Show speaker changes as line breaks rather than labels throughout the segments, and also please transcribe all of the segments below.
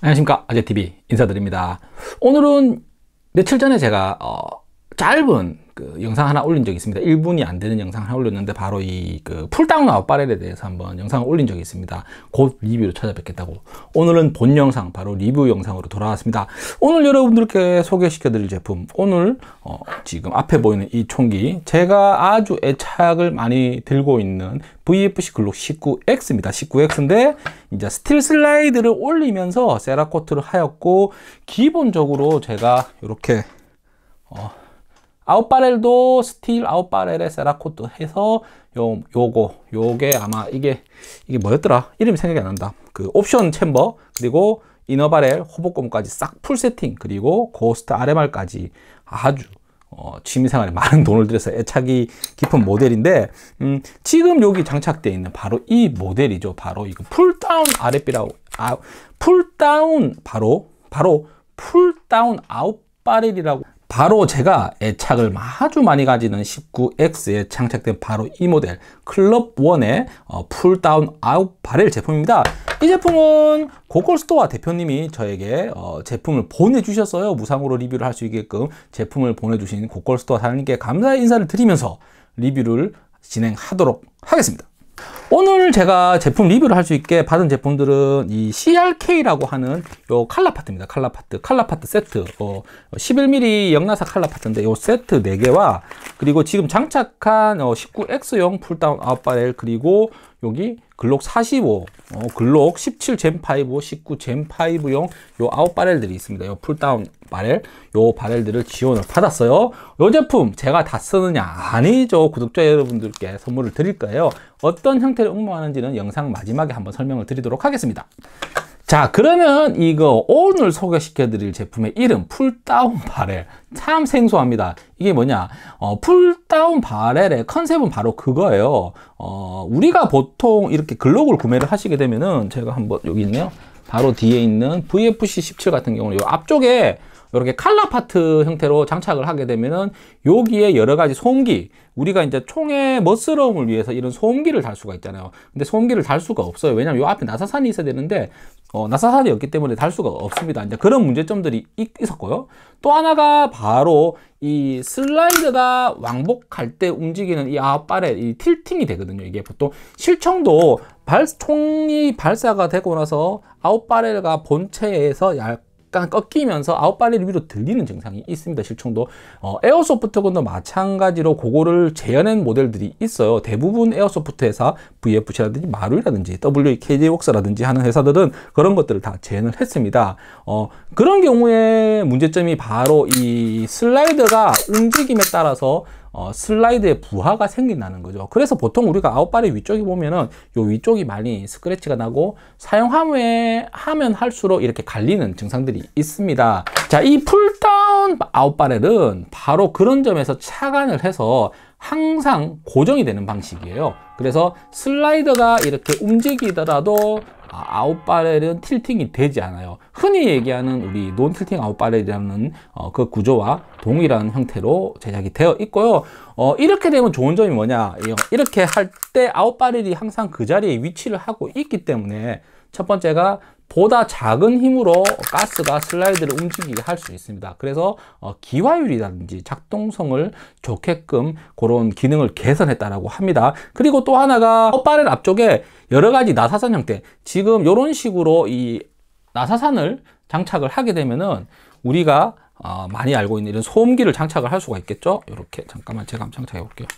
안녕하십니까 아재TV 인사드립니다 오늘은 며칠 전에 제가 어, 짧은 그 영상 하나 올린 적이 있습니다. 1분이 안 되는 영상 하나 올렸는데 바로 이 그 풀다운 아웃바렐에 대해서 한번 영상을 올린 적이 있습니다. 곧 리뷰로 찾아뵙겠다고. 오늘은 본 영상, 바로 리뷰 영상으로 돌아왔습니다. 오늘 여러분들께 소개시켜 드릴 제품. 오늘 어, 지금 앞에 보이는 이 총기. 제가 아주 애착을 많이 들고 있는 VFC 글록 19X입니다. 19X인데 이제 스틸 슬라이드를 올리면서 세라코트를 하였고 기본적으로 제가 이렇게 어, 아웃바렐도 스틸 아웃바렐의 세라코트 해서 요, 요거 요게 아마 이게 이게 뭐였더라 이름이 생각이 안 난다 그 옵션 챔버 그리고 이너바렐 호복검까지 싹 풀 세팅 그리고 고스트 RMR까지 아주 어, 취미생활에 많은 돈을 들여서 애착이 깊은 모델인데 음, 지금 여기 장착되어 있는 바로 이 모델이죠 바로 이거 풀다운 RFB라고 아, 풀다운 바로 바로 풀다운 아웃바렐이라고 바로 제가 애착을 아주 많이 가지는 19X에 장착된 바로 이 모델 클럽1의 어, 풀다운 아웃 바렐 제품입니다 이 제품은 고골스토어 대표님이 저에게 어, 제품을 보내주셨어요 무상으로 리뷰를 할 수 있게끔 제품을 보내주신 고골스토어 사장님께 감사의 인사를 드리면서 리뷰를 진행하도록 하겠습니다 오늘 제가 제품 리뷰를 할 수 있게 받은 제품들은 이 CRK라고 하는 요 칼라 파트입니다. 칼라 파트, 칼라 파트 세트, 어, 11mm 영나사 칼라 파트인데 요 세트 4개와 그리고 지금 장착한 어, 19X용 풀다운 아웃바렐 그리고 여기 글록 45, 어, 글록 17 젠5, 19 젠5용 요 아웃 바렐들이 있습니다. 요 풀다운 바렐, 요 바렐들을 지원을 받았어요. 요 제품 제가 다 쓰느냐? 아니죠. 구독자 여러분들께 선물을 드릴 거예요. 어떤 형태를 응모하는지는 영상 마지막에 한번 설명을 드리도록 하겠습니다. 자 그러면 이거 오늘 소개시켜 드릴 제품의 이름 풀다운 바렐 참 생소합니다 이게 뭐냐 어, 풀다운 바렐의 컨셉은 바로 그거예요 어, 우리가 보통 이렇게 글록을 구매를 하시게 되면은 제가 한번 여기 있네요 바로 뒤에 있는 VFC17 같은 경우는 이 앞쪽에 이렇게 칼라 파트 형태로 장착을 하게 되면은 여기에 여러 가지 소음기 우리가 이제 총의 멋스러움을 위해서 이런 소음기를 달 수가 있잖아요 근데 소음기를 달 수가 없어요 왜냐면 이 앞에 나사산이 있어야 되는데 어, 나사산이 없기 때문에 달 수가 없습니다 이제 그런 문제점들이 있었고요 또 하나가 바로 이 슬라이드가 왕복할 때 움직이는 이 앞발에 이 틸팅이 되거든요 이게 보통 실청도 발, 총이 발사가 되고 나서 아웃바렐가 본체에서 약간 꺾이면서 아웃바렐 위로 들리는 증상이 있습니다. 실총도 어, 에어소프트건도 마찬가지로 그거를 재현한 모델들이 있어요. 대부분 에어소프트 회사 VFC라든지 마루이라든지 WKJ웍스라든지 하는 회사들은 그런 것들을 다 재현을 했습니다. 어, 그런 경우에 문제점이 바로 이 슬라이드가 움직임에 따라서 어, 슬라이드에 부하가 생긴다는 거죠. 그래서 보통 우리가 아웃바의위쪽에 보면은 요 위쪽이 많이 스크래치가 나고 사용하면 하면 할수록 이렇게 갈리는 증상들이 있습니다. 자, 이 풀다운 아웃바렐은 바로 그런 점에서 착안을 해서 항상 고정이 되는 방식이에요. 그래서 슬라이더가 이렇게 움직이더라도 아, 아웃바렐은 틸팅이 되지 않아요. 흔히 얘기하는 우리 논틸팅 아웃바렐이라는 어, 그 구조와 동일한 형태로 제작이 되어 있고요. 어, 이렇게 되면 좋은 점이 뭐냐? 이렇게 할 때 아웃바렐이 항상 그 자리에 위치를 하고 있기 때문에 첫 번째가 보다 작은 힘으로 가스가 슬라이드를 움직이게 할 수 있습니다. 그래서 어, 기화율이라든지 작동성을 좋게끔 그런 기능을 개선했다라고 합니다. 그리고 또 하나가 헛바렐 앞쪽에 여러 가지 나사산 형태 지금 이런 식으로 이 나사산을 장착을 하게 되면은 우리가 어, 많이 알고 있는 이런 소음기를 장착을 할 수가 있겠죠. 이렇게 잠깐만 제가 한번 장착해 볼게요.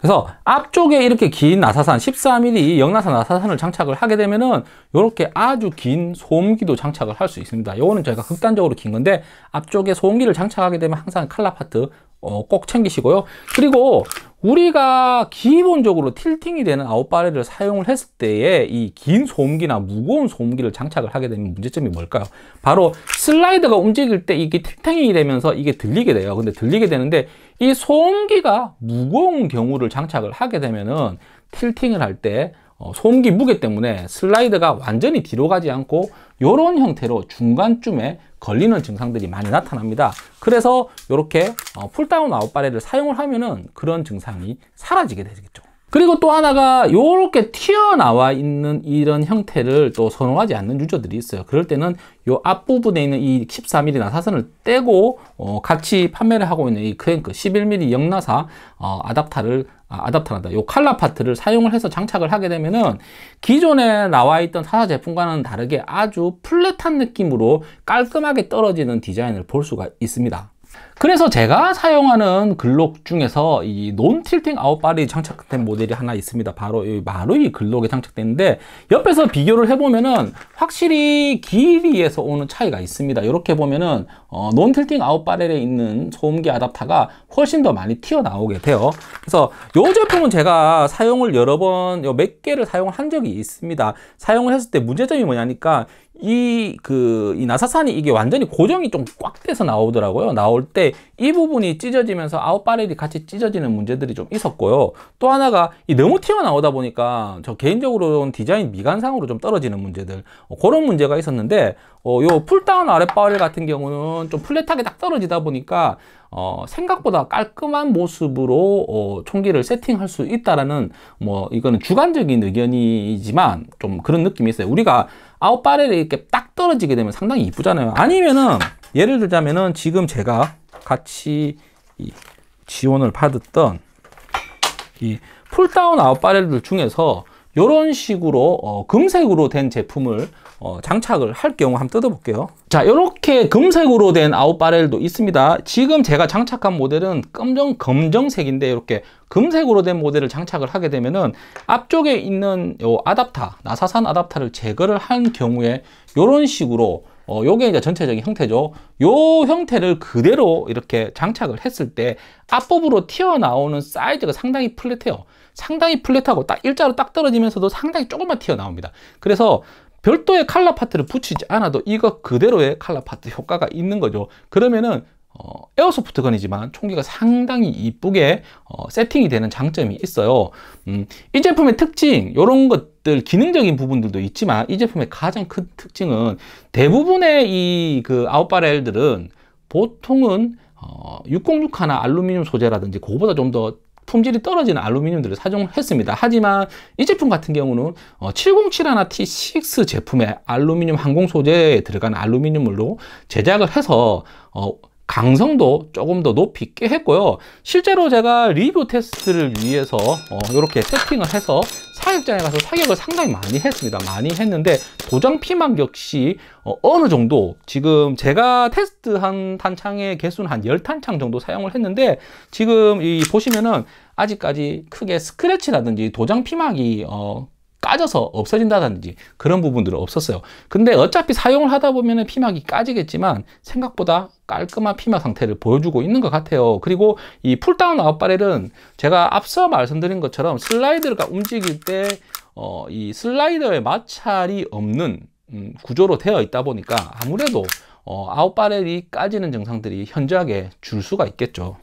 그래서 앞쪽에 이렇게 긴 나사산 14mm 역나사 나사산을 장착을 하게 되면은 이렇게 아주 긴 소음기도 장착을 할 수 있습니다 요거는 저희가 극단적으로 긴 건데 앞쪽에 소음기를 장착하게 되면 항상 칼라 파트 어, 꼭 챙기시고요 그리고 우리가 기본적으로 틸팅이 되는 아웃바렐을 사용을 했을 때에 이긴 소음기나 무거운 소음기를 장착을 하게 되는 문제점이 뭘까요? 바로 슬라이드가 움직일 때 이게 틸팅이 되면서 이게 들리게 돼요 근데 들리게 되는데 이 소음기가 무거운 경우를 장착을 하게 되면은 틸팅을 할때 어, 소음기 무게 때문에 슬라이드가 완전히 뒤로 가지 않고 이런 형태로 중간쯤에 걸리는 증상들이 많이 나타납니다 그래서 이렇게 어, 풀다운 아웃바레를 사용을 하면은 그런 증상이 사라지게 되겠죠 그리고 또 하나가 이렇게 튀어나와 있는 이런 형태를 또 선호하지 않는 유저들이 있어요. 그럴 때는 이 앞부분에 있는 이 14mm나 사선을 떼고 어 같이 판매를 하고 있는 이 크랭크 11mm 역나사어 아답타를 아, 아답터란다. 이 칼라 파트를 사용을 해서 장착을 하게 되면은 기존에 나와 있던 사사 제품과는 다르게 아주 플랫한 느낌으로 깔끔하게 떨어지는 디자인을 볼 수가 있습니다. 그래서 제가 사용하는 글록 중에서 이 논틸팅 아웃바리 장착된 모델이 하나 있습니다. 바로 이 마루이 글록에 장착되는데 옆에서 비교를 해보면은 확실히 길이에서 오는 차이가 있습니다. 이렇게 보면은 어, 논틸팅 아웃발에 바 있는 소음기 아답터가 훨씬 더 많이 튀어나오게 돼요. 그래서 이 제품은 제가 사용을 여러 번 몇 개를 사용한 적이 있습니다. 사용을 했을 때 문제점이 뭐냐니까 이, 그, 이 나사산이 이게 완전히 고정이 좀 꽉 돼서 나오더라고요. 나올 때 이 부분이 찢어지면서 아웃바렐이 같이 찢어지는 문제들이 좀 있었고요. 또 하나가 이 너무 튀어나오다 보니까 저 개인적으로는 디자인 미관상으로 좀 떨어지는 문제들, 어, 그런 문제가 있었는데, 어, 요 풀다운 아랫바렐 같은 경우는 좀 플랫하게 딱 떨어지다 보니까 어, 생각보다 깔끔한 모습으로 어, 총기를 세팅할 수 있다라는 뭐 이거는 주관적인 의견이지만 좀 그런 느낌이 있어요. 우리가 아웃 바렐이 이렇게 딱 떨어지게 되면 상당히 이쁘잖아요. 아니면은 예를 들자면은 지금 제가 같이 지원을 받았던 이 풀다운 아웃 바렐들 중에서 이런 식으로 어, 금색으로 된 제품을 어, 장착을 할 경우 한번 뜯어볼게요 자 이렇게 금색으로 된 아웃바렐도 있습니다 지금 제가 장착한 모델은 검정 검정색인데 이렇게 금색으로 된 모델을 장착을 하게 되면은 앞쪽에 있는 요 아답터 나사산 아답터를 제거를 한 경우에 이런 식으로 어, 요게 이제 전체적인 형태죠. 요 형태를 그대로 이렇게 장착을 했을 때 앞부분으로 튀어나오는 사이즈가 상당히 플랫해요. 상당히 플랫하고 딱 일자로 딱 떨어지면서도 상당히 조금만 튀어나옵니다. 그래서 별도의 칼라 파트를 붙이지 않아도 이거 그대로의 칼라 파트 효과가 있는 거죠. 그러면은 어, 에어소프트건이지만 총기가 상당히 이쁘게 어, 세팅이 되는 장점이 있어요 음, 이 제품의 특징 이런 것들 기능적인 부분들도 있지만 이 제품의 가장 큰 특징은 대부분의 이 그 아웃바렐들은 보통은 어, 606 하나 알루미늄 소재라든지 그거보다 좀더 품질이 떨어지는 알루미늄들을 사용했습니다. 하지만 이 제품 같은 경우는 7071T6 어, 제품의 알루미늄 항공 소재에 들어간 알루미늄으로 제작을 해서 어, 강성도 조금 더 높이 있게 했고요 실제로 제가 리뷰 테스트를 위해서 어, 이렇게 세팅을 해서 사격장에 가서 사격을 상당히 많이 했습니다 많이 했는데 도장 피망 역시 어, 느 정도 지금 제가 테스트한 탄창의 개수는 한 10탄창 정도 사용을 했는데 지금 이 보시면은 아직까지 크게 스크래치라든지 도장 피막이 어, 까져서 없어진다든지 그런 부분들은 없었어요. 근데 어차피 사용을 하다 보면 피막이 까지겠지만 생각보다 깔끔한 피막 상태를 보여주고 있는 것 같아요. 그리고 이 풀다운 아웃바렐은 제가 앞서 말씀드린 것처럼 슬라이드가 움직일 때 어, 이슬라이더에 마찰이 없는 음, 구조로 되어 있다 보니까 아무래도 어, 아웃바렐이 까지는 증상들이 현저하게 줄 수가 있겠죠.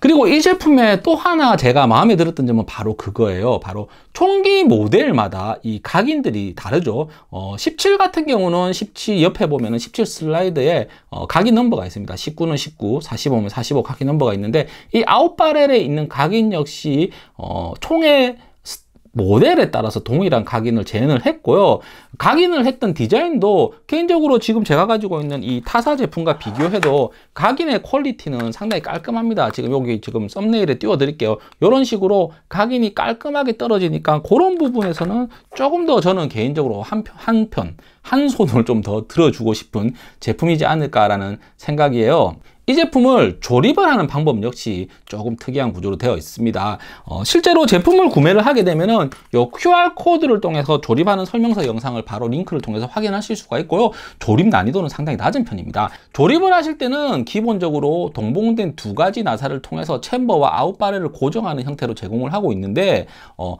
그리고 이 제품에 또 하나 제가 마음에 들었던 점은 바로 그거예요. 바로 총기 모델마다 이 각인들이 다르죠. 어, 17 같은 경우는 17 옆에 보면은 17 슬라이드에 어, 각인 넘버가 있습니다. 19는 19, 45면 45 각인 넘버가 있는데 이 아웃바렐에 있는 각인 역시 어, 총의 모델에 따라서 동일한 각인을 재현을 했고요. 각인을 했던 디자인도 개인적으로 지금 제가 가지고 있는 이 타사 제품과 비교해도 각인의 퀄리티는 상당히 깔끔합니다. 지금 여기 지금 썸네일에 띄워드릴게요. 이런 식으로 각인이 깔끔하게 떨어지니까 그런 부분에서는 조금 더 저는 개인적으로 한편, 한편 한 손을 좀 더 들어주고 싶은 제품이지 않을까라는 생각이에요. 이 제품을 조립을 하는 방법 역시 조금 특이한 구조로 되어 있습니다. 어, 실제로 제품을 구매를 하게 되면은 요 QR코드를 통해서 조립하는 설명서 영상을 바로 링크를 통해서 확인하실 수가 있고요. 조립 난이도는 상당히 낮은 편입니다. 조립을 하실 때는 기본적으로 동봉된 두 가지 나사를 통해서 챔버와 아웃바렐을 고정하는 형태로 제공을 하고 있는데 어,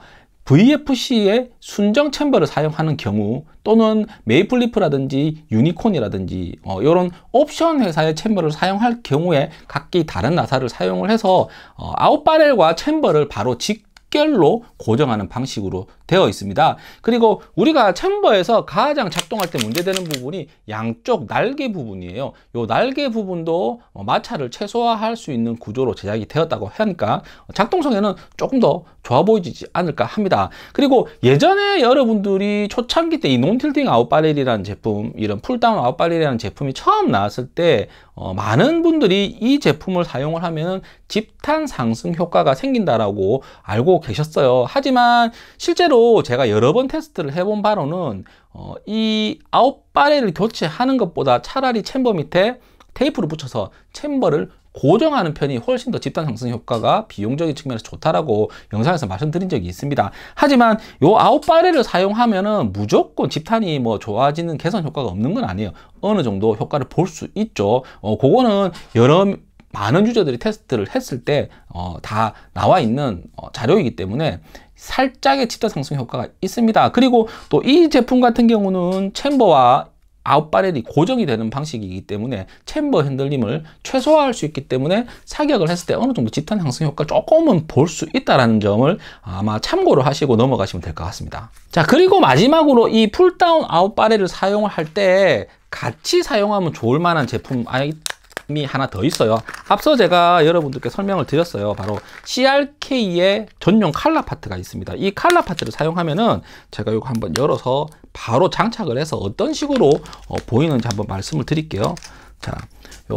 VFC의 순정 챔버를 사용하는 경우 또는 메이플리프라든지 유니콘이라든지 어, 이런 옵션 회사의 챔버를 사용할 경우에 각기 다른 나사를 사용을 해서 어, 아웃바렐과 챔버를 바로 직 결로 고정하는 방식으로 되어 있습니다. 그리고 우리가 챔버에서 가장 작동할 때 문제되는 부분이 양쪽 날개 부분이에요. 요 날개 부분도 어, 마찰을 최소화할 수 있는 구조로 제작이 되었다고 하니까 작동성에는 조금 더 좋아 보이지 않을까 합니다. 그리고 예전에 여러분들이 초창기 때 이 논틸팅 아웃바렐이라는 제품, 이런 풀다운 아웃바렐이라는 제품이 처음 나왔을 때 어, 많은 분들이 이 제품을 사용을 하면 집탄 상승 효과가 생긴다라고 알고 계셨어요. 하지만 실제로 실제로 제가 여러 번 테스트를 해본 바로는 어, 이 아웃바레를 교체하는 것보다 차라리 챔버 밑에 테이프를 붙여서 챔버를 고정하는 편이 훨씬 더 집단 상승 효과가 비용적인 측면에서 좋다라고 영상에서 말씀드린 적이 있습니다. 하지만 이 아웃바레를 사용하면은 무조건 집단이뭐 좋아지는 개선 효과가 없는 건 아니에요. 어느 정도 효과를 볼 수 있죠. 어, 그거는 여러 많은 유저들이 테스트를 했을 때다 어, 나와 있는 어, 자료이기 때문에 살짝의 집단 상승 효과가 있습니다. 그리고 또 이 제품 같은 경우는 챔버와 아웃바렐이 고정이 되는 방식이기 때문에 챔버 핸들림을 최소화할 수 있기 때문에 사격을 했을 때 어느 정도 집단 향상 효과 조금은 볼 수 있다는 점을 아마 참고로 하시고 넘어가시면 될 것 같습니다. 자 그리고 마지막으로 이 풀다운 아웃바렐을 사용할 때 같이 사용하면 좋을 만한 제품 아니 이 하나 더 있어요. 앞서 제가 여러분들께 설명을 드렸어요. 바로 CRK의 전용 칼라 파트가 있습니다. 이 칼라 파트를 사용하면은 제가 이거 한번 열어서 바로 장착을 해서 어떤 식으로 어, 보이는지 한번 말씀을 드릴게요. 자, 요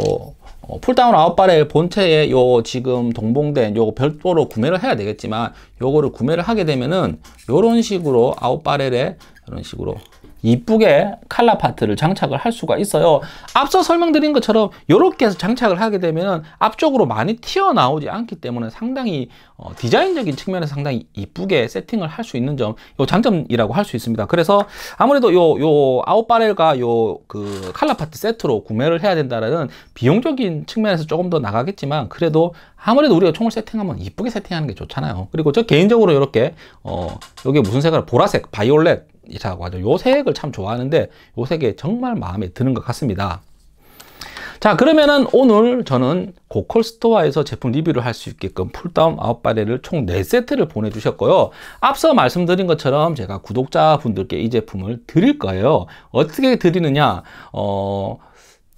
어, 풀다운 아웃바렐 본체에 요 지금 동봉된 요 별도로 구매를 해야 되겠지만 요거를 구매를 하게 되면은 요런 식으로 아웃바렐에 이런 식으로 이쁘게 칼라 파트를 장착을 할 수가 있어요 앞서 설명드린 것처럼 이렇게 해서 장착을 하게 되면 앞쪽으로 많이 튀어나오지 않기 때문에 상당히 어, 디자인적인 측면에서 상당히 이쁘게 세팅을 할 수 있는 점이 장점이라고 할 수 있습니다 그래서 아무래도 요 요 아웃바렐과 요 그 칼라 파트 세트로 구매를 해야 된다라는 비용적인 측면에서 조금 더 나가겠지만 그래도 아무래도 우리가 총을 세팅하면 이쁘게 세팅하는 게 좋잖아요 그리고 저 개인적으로 이렇게 어, 여기 무슨 색을 보라색 바이올렛 색이라고 하죠. 요 색을 참 좋아하는데 요 색이 정말 마음에 드는 것 같습니다. 자 그러면은 오늘 저는 고컬스토어에서 제품 리뷰를 할 수 있게끔 풀다운 아웃바레를 총 4세트를 보내주셨고요 앞서 말씀드린 것처럼 제가 구독자분들께 이 제품을 드릴 거예요 어떻게 드리느냐 어...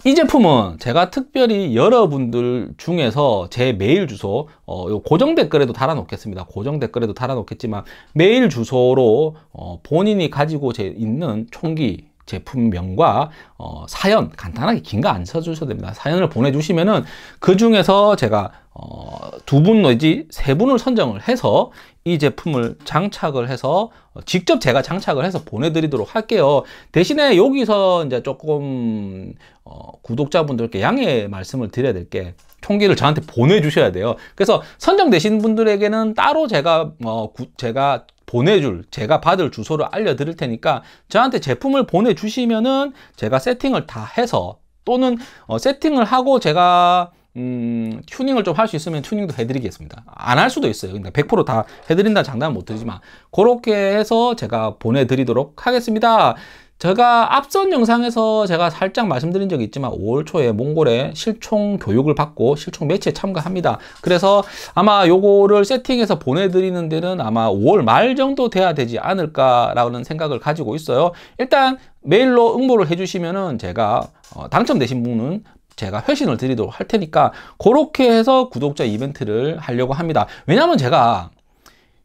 이 제품은 제가 특별히 여러분들 중에서 제 메일 주소 어, 고정 댓글에도 달아 놓겠습니다 고정 댓글에도 달아 놓겠지만 메일 주소로 어, 본인이 가지고 있는 총기 제품명과 어, 사연 간단하게 긴거안 써주셔도 됩니다. 사연을 보내주시면은 그 중에서 제가 어, 두분 내지 세 분을 선정을 해서 이 제품을 장착을 해서 어, 직접 제가 장착을 해서 보내드리도록 할게요. 대신에 여기서 이제 조금 어, 구독자분들께 양해 말씀을 드려야 될게 통계를 저한테 보내주셔야 돼요. 그래서 선정되신 분들에게는 따로 제가 어, 구, 제가 보내줄 제가 받을 주소를 알려드릴 테니까 저한테 제품을 보내주시면은 제가 세팅을 다 해서 또는 어, 세팅을 하고 제가 음, 튜닝을 좀 할 수 있으면 튜닝도 해드리겠습니다. 안 할 수도 있어요. 그러니까 100%다 해드린다는 장담은 못 드리지만 그렇게 해서 제가 보내드리도록 하겠습니다. 제가 앞선 영상에서 제가 살짝 말씀드린 적이 있지만 5월 초에 몽골에 실총 교육을 받고 실총 매체에 참가합니다. 그래서 아마 요거를 세팅해서 보내드리는 데는 아마 5월 말 정도 돼야 되지 않을까라는 생각을 가지고 있어요. 일단 메일로 응모를 해주시면은 제가 어, 당첨되신 분은 제가 회신을 드리도록 할 테니까 그렇게 해서 구독자 이벤트를 하려고 합니다. 왜냐면 제가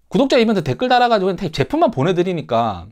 구독자 이벤트 댓글 달아가지고 제품만 보내드리니까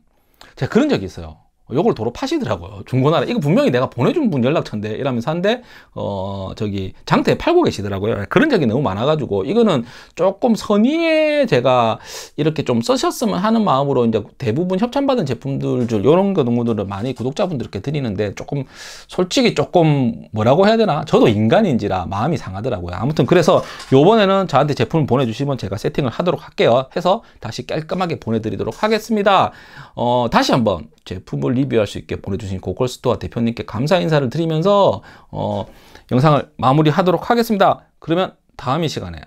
제가 그런 적이 있어요. 요걸 도로 파시더라고요. 중고나라. 이거 분명히 내가 보내준 분 연락처인데 이러면서 한데 어 저기 장터에 팔고 계시더라고요. 그런 적이 너무 많아가지고 이거는 조금 선의에 제가 이렇게 좀 쓰셨으면 하는 마음으로 이제 대부분 협찬받은 제품들 줄 이런 거 동물들을 많이 구독자분들께 드리는데 조금 솔직히 조금 뭐라고 해야 되나 저도 인간인지라 마음이 상하더라고요. 아무튼 그래서 요번에는 저한테 제품 을 보내주시면 제가 세팅을 하도록 할게요. 해서 다시 깔끔하게 보내드리도록 하겠습니다. 어 다시 한번 제품을 리뷰할 수 있게 보내주신 고컬스토어 대표님께 감사 인사를 드리면서 어, 영상을 마무리하도록 하겠습니다. 그러면 다음 이 시간에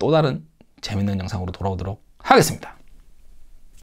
또 다른 재밌는 영상으로 돌아오도록 하겠습니다.